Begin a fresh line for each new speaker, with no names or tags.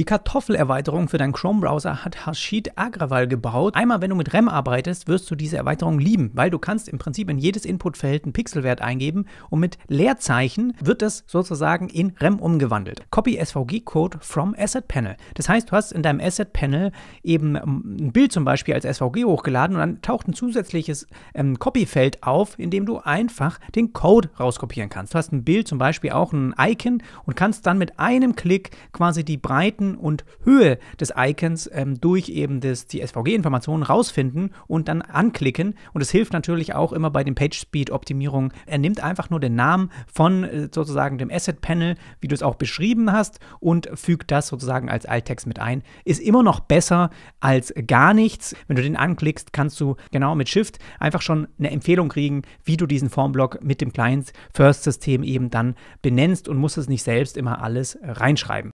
Die Kartoffelerweiterung für deinen Chrome-Browser hat Hashid Agrawal gebaut. Einmal, wenn du mit REM arbeitest, wirst du diese Erweiterung lieben, weil du kannst im Prinzip in jedes Inputfeld einen Pixelwert eingeben und mit Leerzeichen wird das sozusagen in REM umgewandelt. Copy SVG-Code from Asset Panel. Das heißt, du hast in deinem Asset Panel eben ähm, ein Bild zum Beispiel als SVG hochgeladen und dann taucht ein zusätzliches ähm, Copy-Feld auf, in dem du einfach den Code rauskopieren kannst. Du hast ein Bild, zum Beispiel auch ein Icon und kannst dann mit einem Klick quasi die Breiten und Höhe des Icons ähm, durch eben das, die SVG-Informationen rausfinden und dann anklicken. Und es hilft natürlich auch immer bei den PageSpeed-Optimierungen. Er nimmt einfach nur den Namen von äh, sozusagen dem Asset-Panel, wie du es auch beschrieben hast, und fügt das sozusagen als Alttext mit ein. Ist immer noch besser als gar nichts. Wenn du den anklickst, kannst du genau mit Shift einfach schon eine Empfehlung kriegen, wie du diesen Formblock mit dem Client-First-System eben dann benennst und musst es nicht selbst immer alles reinschreiben.